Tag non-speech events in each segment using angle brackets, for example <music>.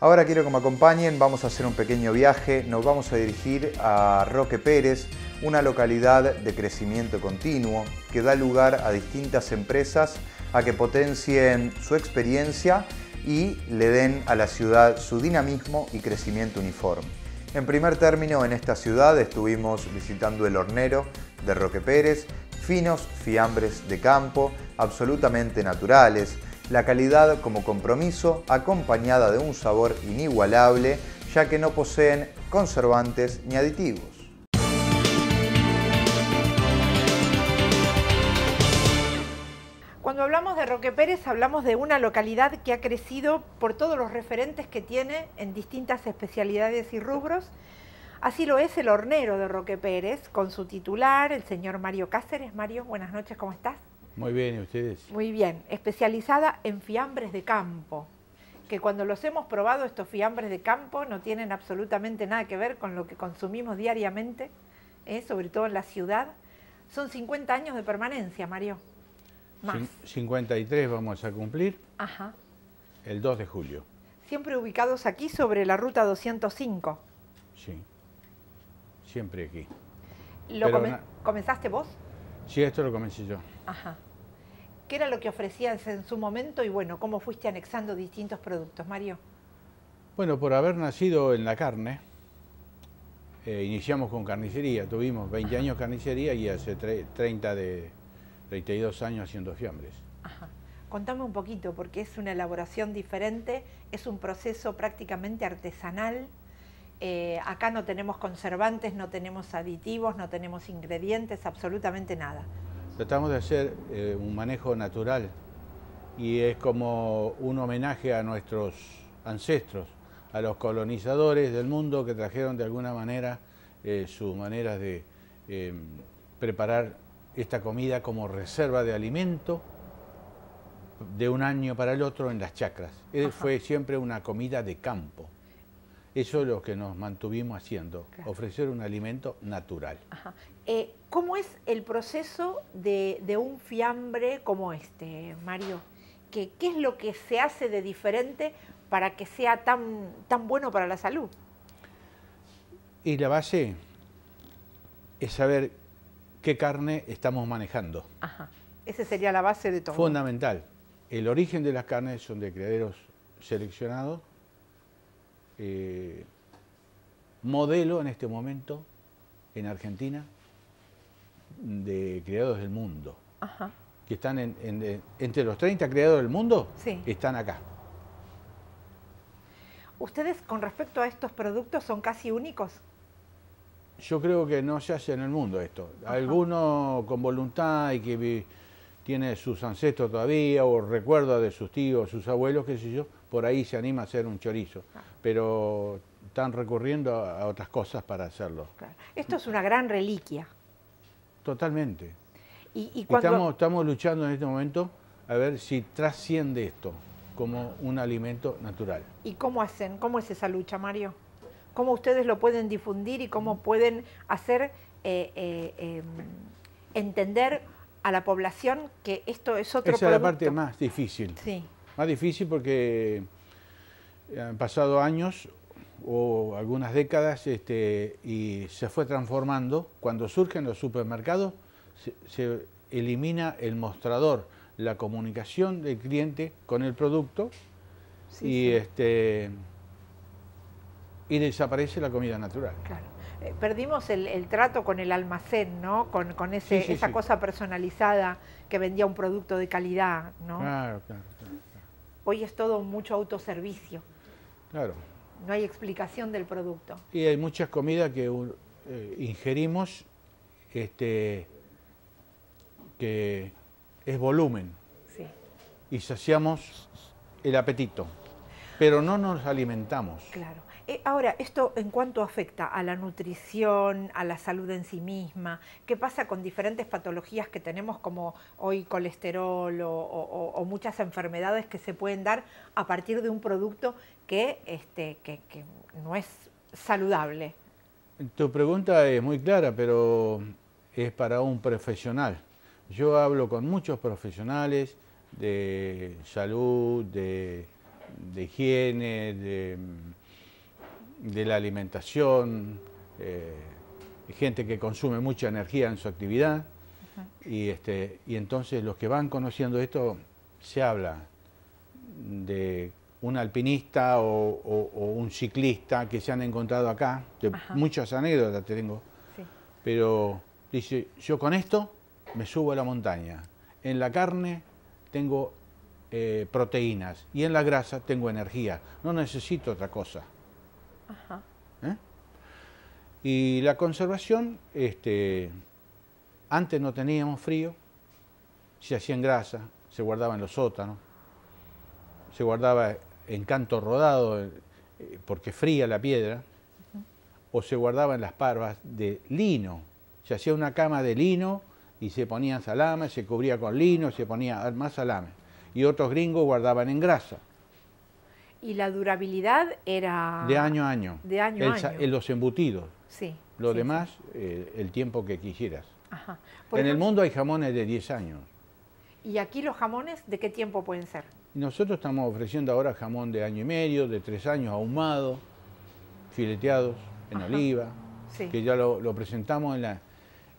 Ahora quiero que me acompañen, vamos a hacer un pequeño viaje, nos vamos a dirigir a Roque Pérez, una localidad de crecimiento continuo que da lugar a distintas empresas a que potencien su experiencia y le den a la ciudad su dinamismo y crecimiento uniforme. En primer término, en esta ciudad estuvimos visitando el hornero de Roque Pérez, finos fiambres de campo, absolutamente naturales, la calidad como compromiso acompañada de un sabor inigualable ya que no poseen conservantes ni aditivos. Cuando hablamos de Roque Pérez, hablamos de una localidad que ha crecido por todos los referentes que tiene en distintas especialidades y rubros. Así lo es el hornero de Roque Pérez, con su titular, el señor Mario Cáceres. Mario, buenas noches, ¿cómo estás? Muy bien, ¿y ustedes? Muy bien, especializada en fiambres de campo, que cuando los hemos probado, estos fiambres de campo no tienen absolutamente nada que ver con lo que consumimos diariamente, ¿eh? sobre todo en la ciudad. Son 50 años de permanencia, Mario. 53 vamos a cumplir. Ajá. El 2 de julio. Siempre ubicados aquí sobre la ruta 205. Sí. Siempre aquí. ¿Lo comenzaste vos? Sí, esto lo comencé yo. Ajá qué era lo que ofrecías en su momento y bueno, cómo fuiste anexando distintos productos, Mario. Bueno, por haber nacido en la carne, eh, iniciamos con carnicería, tuvimos 20 años carnicería y hace 30 de 32 años haciendo fiambres. Ajá. Contame un poquito, porque es una elaboración diferente, es un proceso prácticamente artesanal. Eh, acá no tenemos conservantes, no tenemos aditivos, no tenemos ingredientes, absolutamente nada. Tratamos de hacer eh, un manejo natural y es como un homenaje a nuestros ancestros, a los colonizadores del mundo que trajeron de alguna manera eh, sus maneras de em, preparar esta comida como reserva de alimento de un año para el otro en las chacras. Eh, fue siempre una comida de campo. Eso es lo que nos mantuvimos haciendo, ofrecer un alimento natural. ¿Cómo es el proceso de, un fiambre como este, Mario? ¿Qué, es lo que se hace de diferente para que sea tan, bueno para la salud? Y la base es saber qué carne estamos manejando. Ajá. Esa sería la base de todo. Fundamental. El origen de las carnes son de criaderos seleccionados. Eh, modelo en este momento en Argentina, de Creados del mundo. Que están entre los 30 creadores del mundo, están acá. ¿Ustedes con respecto a estos productos son casi únicos? Yo creo que no se hace en el mundo esto. algunos Alguno con voluntad y que tiene sus ancestros todavía o recuerda de sus tíos, sus abuelos, que sé yo, por ahí se anima a hacer un chorizo. Ah. Pero están recurriendo a, otras cosas para hacerlo. Esto es una gran reliquia. Totalmente. Y, estamos, luchando en este momento a ver si trasciende esto como un alimento natural. ¿Y cómo hacen? ¿Cómo es esa lucha, Mario? ¿Cómo ustedes lo pueden difundir y cómo pueden hacer eh, eh, em, entender a la población que esto es otro Esa es la parte más difícil. Más difícil porque eh, han pasado años o algunas décadas este, y se fue transformando. Cuando surgen los supermercados se, elimina el mostrador, la comunicación del cliente con el producto y, Este, y desaparece la comida natural. Claro eh, perdimos el, trato con el almacén, ¿no? Con, esa cosa personalizada que vendía un producto de calidad, ¿no? claro, claro. Hoy es todo mucho autoservicio. Claro no hay explicación del producto. Y hay muchas comidas que eh, ingerimos este, que es volumen sí. y saciamos el apetito, pero no nos alimentamos. Claro. Eh, ahora, esto en cuanto afecta a la nutrición, a la salud en sí misma, ¿qué pasa con diferentes patologías que tenemos como hoy colesterol o, muchas enfermedades que se pueden dar a partir de un producto que, este, que, no es saludable? Tu pregunta es muy clara, pero es para un profesional. Yo hablo con muchos profesionales de salud, de higiene, de de la alimentación, eh, gente que consume mucha energía en su actividad. Este, y, entonces los que van conociendo esto, se habla de un alpinista o, un ciclista que se han encontrado acá, de muchas anécdotas tengo, pero dice, yo con esto me subo a la montaña, en la carne tengo eh, proteínas y en la grasa tengo energía, no necesito otra cosa. ¿Eh? Y la conservación, este, antes no teníamos frío, se hacía en grasa, se guardaba en los sótanos, se guardaba en canto rodado eh, porque fría la piedra, o se guardaba en las parvas de lino, se hacía una cama de lino y se ponían salames, se cubría con lino, se ponía más salame. Y otros gringos guardaban en grasa. Y la durabilidad era... De año a año. De año a año. Los embutidos. Sí. Lo demás, eh, el tiempo que quisieras. Ajá. en el mundo hay jamones de 10 años. ¿Y aquí los jamones de qué tiempo pueden ser? Nosotros estamos ofreciendo ahora jamón de año y medio, de tres años, ahumado, fileteados en oliva, que ya lo, presentamos en la,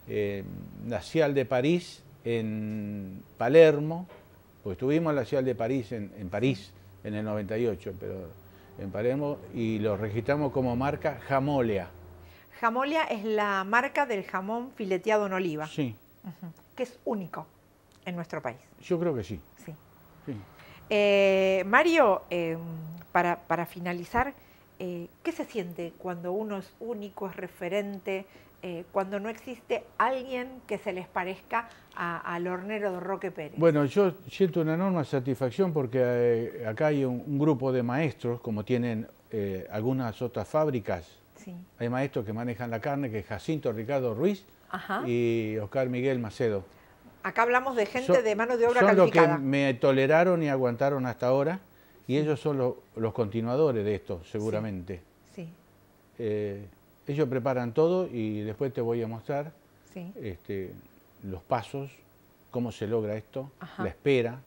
eh, Cial de París, en Palermo, pues estuvimos en la Cial de París, en, en París, en el 98, pero en Palermo, y lo registramos como marca Jamolea. Jamolia es la marca del jamón fileteado en oliva. Sí. Que es único en nuestro país. Yo creo que sí. Sí. Eh, Mario, eh, para, finalizar, eh, ¿qué se siente cuando uno es único, es referente, eh, cuando no existe alguien que se les parezca al hornero de Roque Pérez. Bueno, yo siento una enorme satisfacción porque eh, acá hay un, grupo de maestros, como tienen eh, algunas otras fábricas. Sí. Hay maestros que manejan la carne, que es Jacinto Ricardo Ruiz y Oscar Miguel Macedo. Acá hablamos de gente de mano de obra calificada. Son los que me toleraron y aguantaron hasta ahora y ellos son los, continuadores de esto, seguramente. sí. Ellos preparan todo y después te voy a mostrar este, los pasos, cómo se logra esto, la espera.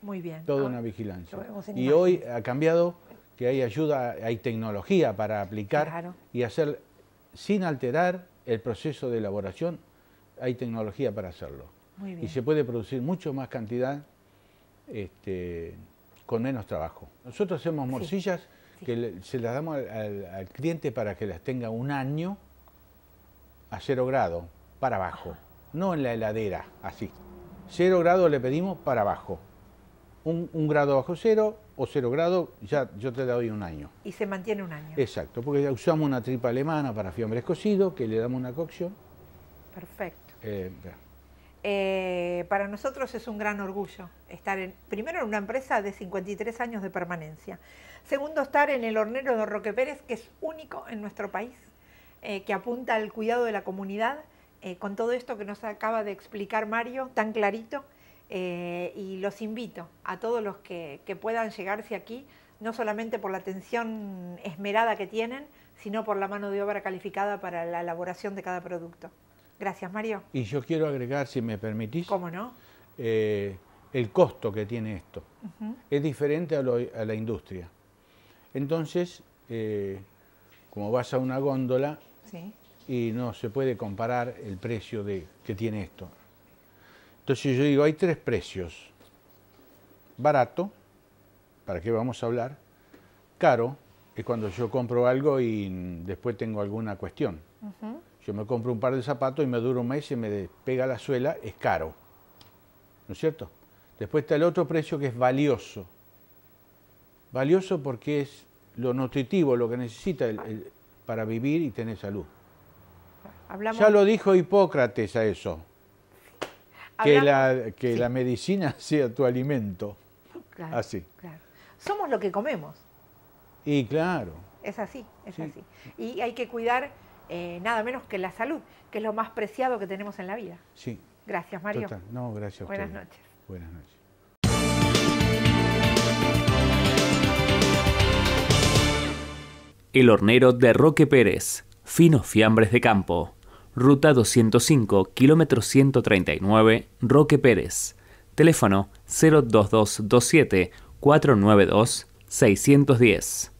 Muy bien. Toda ah, una vigilancia. Y hoy ha cambiado que hay ayuda, hay tecnología para aplicar y hacer sin alterar el proceso de elaboración, hay tecnología para hacerlo. Y se puede producir mucho más cantidad este, con menos trabajo. Nosotros hacemos morcillas que se las damos al, cliente para que las tenga un año a cero grado, para abajo, no en la heladera, así. Cero grado le pedimos para abajo. Un, grado bajo cero o cero grado, ya yo te doy un año. Y se mantiene un año. Exacto, porque ya usamos una tripa alemana para fiambres cocido que le damos una cocción. Perfecto. Eh, eh, para nosotros es un gran orgullo estar primero en una empresa de 53 años de permanencia. Segundo, estar en el hornero de Roque Pérez, que es único en nuestro país, eh, que apunta al cuidado de la comunidad, eh, con todo esto que nos acaba de explicar Mario tan clarito. y los invito a todos los que puedan llegarse aquí, no solamente por la atención esmerada que tienen, sino por la mano de obra calificada para la elaboración de cada producto. Gracias, Mario. Y yo quiero agregar, si me permitís. ¿Cómo no? Eh, el costo que tiene esto. Es diferente a, la industria. Entonces, eh, como vas a una góndola y no se puede comparar el precio de, que tiene esto. Entonces yo digo, hay tres precios. Barato, ¿para qué vamos a hablar? Caro, es cuando yo compro algo y después tengo alguna cuestión. Yo me compro un par de zapatos y me duro un mes y me pega la suela, es caro. ¿No es cierto? Después está el otro precio que es valioso. Valioso porque es lo nutritivo, lo que necesita para vivir y tener salud. Ya lo dijo Hipócrates a eso. Que, la, que la, medicina <laughs> sea tu alimento. así. Somos lo que comemos. Y claro. Es así, es así. Y hay que cuidar eh, nada menos que la salud, que es lo más preciado que tenemos en la vida. Sí. Gracias, Mario. No, gracias. Buenas noches. Buenas noches. El hornero de Roque Pérez, finos fiambres de campo. Ruta 205, kilómetro 139, Roque Pérez. Teléfono 02227 492 610.